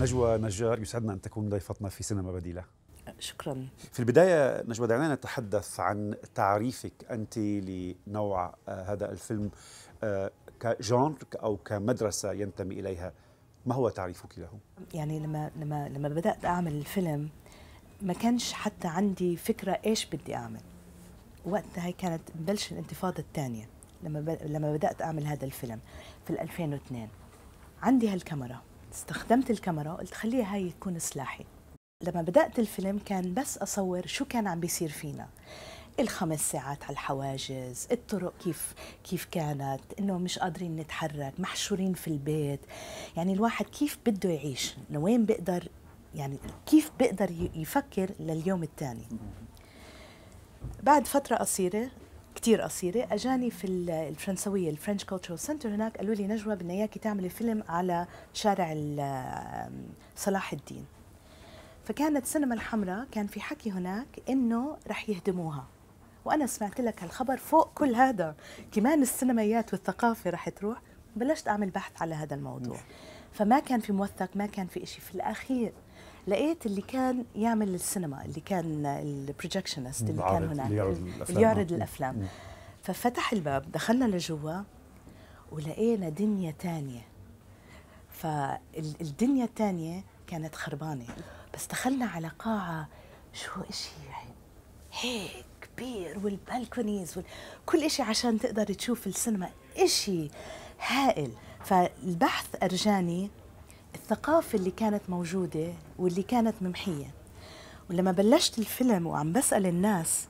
نجوى نجار يسعدنا أن تكون ضيفتنا في سينما بديلة شكرا في البداية نجوى دعنا نتحدث عن تعريفك أنت لنوع آه، هذا الفيلم آه، كجانر أو كمدرسة ينتمي إليها ما هو تعريفك له؟ يعني لما لما لما بدأت أعمل الفيلم ما كانش حتى عندي فكرة إيش بدي أعمل وقتها هي كانت بلش الانتفاضة الثانية لما لما بدأت أعمل هذا الفيلم في 2002 عندي هالكاميرا استخدمت الكاميرا قلت خليها هاي تكون سلاحي لما بدأت الفيلم كان بس أصور شو كان عم بيصير فينا الخمس ساعات على الحواجز الطرق كيف كيف كانت انه مش قادرين نتحرك محشورين في البيت يعني الواحد كيف بده يعيش لوين بيقدر يعني كيف بيقدر يفكر لليوم الثاني بعد فترة قصيرة كتير قصيره اجاني في الفرنسويه الفرنش كولتشرال سنتر هناك قالوا لي نجوى بدنا اياكي تعملي فيلم على شارع صلاح الدين فكانت السينما الحمراء كان في حكي هناك انه رح يهدموها وانا سمعت لك هالخبر فوق كل هذا كمان السينمايات والثقافه رح تروح بلشت اعمل بحث على هذا الموضوع فما كان في موثق ما كان في شيء في الاخير لقيت اللي كان يعمل السينما اللي كان البروجكشنست اللي كان هناك اللي يعرض الافلام, اللي يعرض الأفلام. مم. ففتح الباب دخلنا لجوا ولقينا دنيا تانية فالدنيا التانية كانت خربانة بس دخلنا على قاعة شو إشي يعني هيك كبير والبالكونيز وكل اشي عشان تقدر تشوف السينما إشي هائل فالبحث أرجاني الثقافة اللي كانت موجودة واللي كانت ممحية ولما بلشت الفيلم وعم بسأل الناس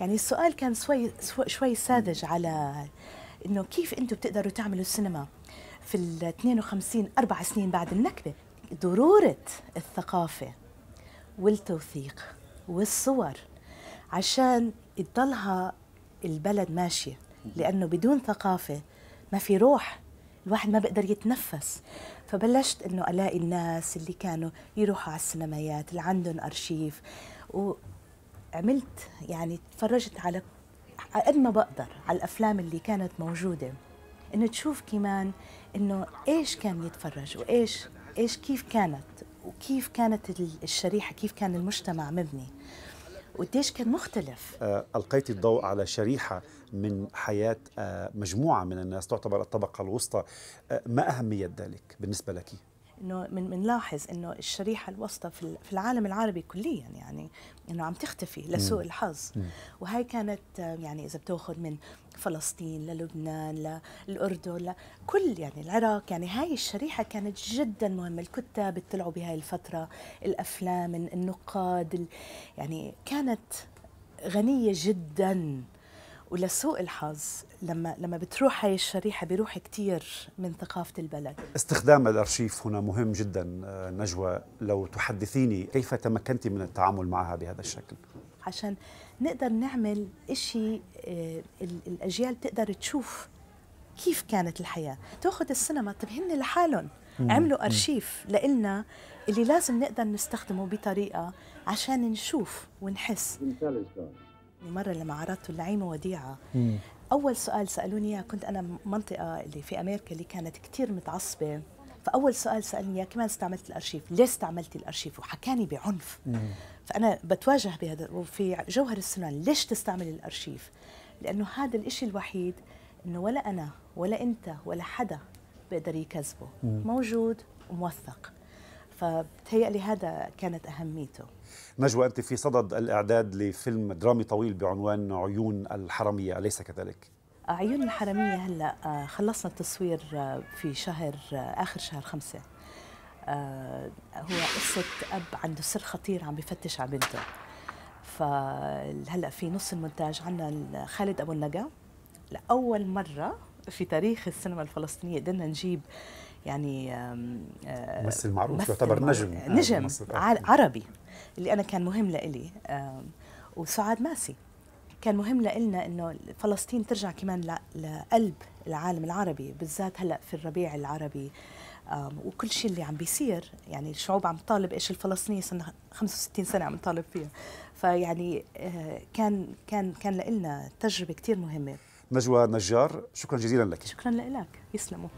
يعني السؤال كان شوي شوي ساذج على انه كيف انتم بتقدروا تعملوا السينما في ال 52 اربع سنين بعد النكبه ضروره الثقافه والتوثيق والصور عشان تضلها البلد ماشيه لانه بدون ثقافه ما في روح الواحد ما بيقدر يتنفس فبلشت انه الاقي الناس اللي كانوا يروحوا على السينمايات اللي عندهم ارشيف وعملت يعني تفرجت على قد ما بقدر على الافلام اللي كانت موجوده انه تشوف كمان انه ايش كان يتفرج وايش ايش كيف كانت وكيف كانت الشريحه كيف كان المجتمع مبني وقديش كان مختلف آه، ألقيت الضوء على شريحة من حياة آه، مجموعة من الناس تعتبر الطبقة الوسطى آه، ما أهمية ذلك بالنسبة لك؟ انه من بنلاحظ انه الشريحه الوسطى في في العالم العربي كليا يعني انه عم تختفي لسوء الحظ وهي كانت آه، يعني اذا بتاخذ من فلسطين للبنان للاردن لكل يعني العراق يعني هاي الشريحه كانت جدا مهمه الكتاب طلعوا بهاي الفتره الافلام النقاد يعني كانت غنيه جدا ولسوء الحظ لما لما بتروح هاي الشريحه بيروح كثير من ثقافه البلد استخدام الارشيف هنا مهم جدا آه، نجوى لو تحدثيني كيف تمكنت من التعامل معها بهذا الشكل عشان نقدر نعمل شيء آه، الأجيال تقدر تشوف كيف كانت الحياة تأخذ السينما طب هن لحالهم عملوا أرشيف لإلنا اللي لازم نقدر نستخدمه بطريقة عشان نشوف ونحس مره لما عرضت اللعيمه وديعه مم. اول سؤال سالوني اياه كنت انا منطقه اللي في امريكا اللي كانت كثير متعصبه فاول سؤال سالني اياه كمان استعملت الارشيف ليش استعملتي الارشيف وحكاني بعنف مم. فانا بتواجه بهذا وفي جوهر السنان ليش تستعمل الارشيف لانه هذا الشيء الوحيد انه ولا انا ولا انت ولا حدا بيقدر يكذبه موجود وموثق فبتهيألي هذا كانت أهميته نجوى أنت في صدد الإعداد لفيلم درامي طويل بعنوان عيون الحرمية أليس كذلك؟ عيون الحرمية هلأ آه، خلصنا التصوير آه، في شهر آه، آخر شهر خمسة هو قصة أب عنده سر خطير عم بفتش على بنته فهلأ في نص المونتاج عندنا خالد أبو النجا لأول مرة في تاريخ السينما الفلسطينية قدرنا نجيب يعني آه، ممثل معروف مثل يعتبر نجم آه، نجم آه، عربي اللي انا كان مهم لإلي وسعاد ماسي كان مهم لنا انه فلسطين ترجع كمان لقلب العالم العربي بالذات هلا في الربيع العربي وكل شيء اللي عم بيصير يعني الشعوب عم تطالب ايش الفلسطينيه صرنا 65 سنه عم تطالب فيها فيعني كان كان كان لنا تجربه كثير مهمه نجوى نجار شكرا جزيلا لك شكرا لك يسلموا